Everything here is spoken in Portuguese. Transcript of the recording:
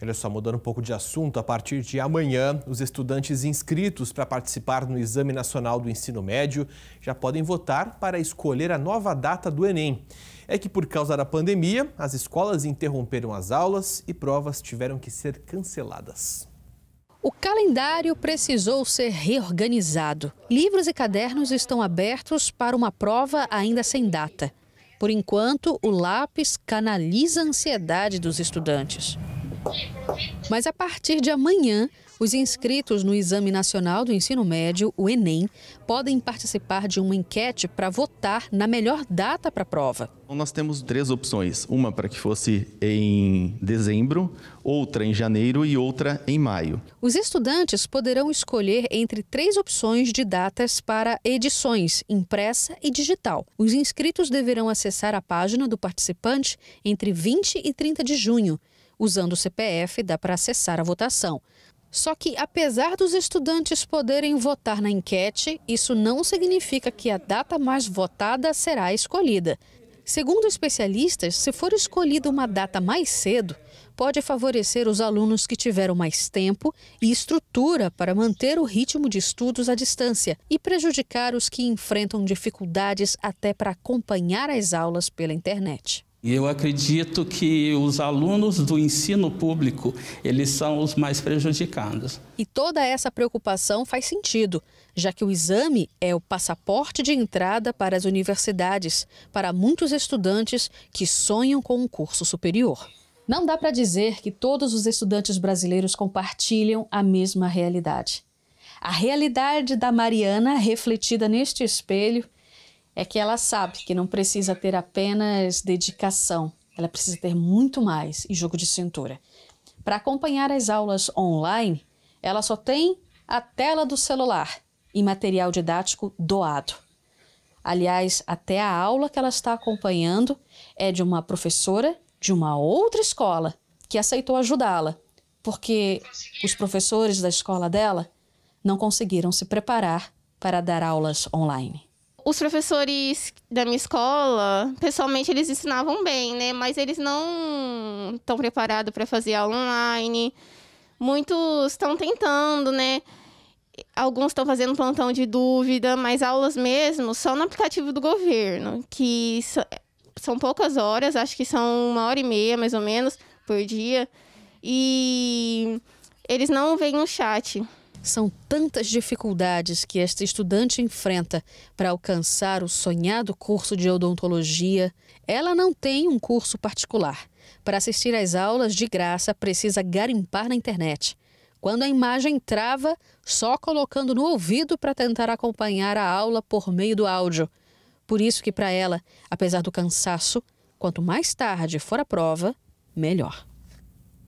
Olha só, mudando um pouco de assunto, a partir de amanhã, os estudantes inscritos para participar no Exame Nacional do Ensino Médio já podem votar para escolher a nova data do Enem. É que, por causa da pandemia, as escolas interromperam as aulas e provas tiveram que ser canceladas. O calendário precisou ser reorganizado. Livros e cadernos estão abertos para uma prova ainda sem data. Por enquanto, o lápis canaliza a ansiedade dos estudantes. Mas a partir de amanhã, os inscritos no Exame Nacional do Ensino Médio, o Enem, podem participar de uma enquete para votar na melhor data para a prova. Então, nós temos três opções: uma para que fosse em dezembro, outra em janeiro e outra em maio. Os estudantes poderão escolher entre três opções de datas para edições impressa e digital. Os inscritos deverão acessar a página do participante entre 20 e 30 de junho Usando o CPF, dá para acessar a votação. Só que, apesar dos estudantes poderem votar na enquete, isso não significa que a data mais votada será escolhida. Segundo especialistas, se for escolhida uma data mais cedo, pode favorecer os alunos que tiveram mais tempo e estrutura para manter o ritmo de estudos à distância e prejudicar os que enfrentam dificuldades até para acompanhar as aulas pela internet. E eu acredito que os alunos do ensino público, eles são os mais prejudicados. E toda essa preocupação faz sentido, já que o exame é o passaporte de entrada para as universidades, para muitos estudantes que sonham com um curso superior. Não dá para dizer que todos os estudantes brasileiros compartilham a mesma realidade. A realidade da Mariana, refletida neste espelho, é que ela sabe que não precisa ter apenas dedicação, ela precisa ter muito mais e jogo de cintura. Para acompanhar as aulas online, ela só tem a tela do celular e material didático doado. Aliás, até a aula que ela está acompanhando é de uma professora de uma outra escola que aceitou ajudá-la, porque os professores da escola dela não conseguiram se preparar para dar aulas online os professores da minha escola, pessoalmente eles ensinavam bem, né? Mas eles não estão preparados para fazer aula online. Muitos estão tentando, né? Alguns estão fazendo plantão de dúvida, mas aulas mesmo só no aplicativo do governo, que são poucas horas, acho que são uma hora e meia mais ou menos por dia. E eles não veem o chat. São tantas dificuldades que esta estudante enfrenta para alcançar o sonhado curso de odontologia. Ela não tem um curso particular. Para assistir às aulas de graça, precisa garimpar na internet. Quando a imagem trava, só colocando no ouvido para tentar acompanhar a aula por meio do áudio. Por isso que para ela, apesar do cansaço, quanto mais tarde for a prova, melhor.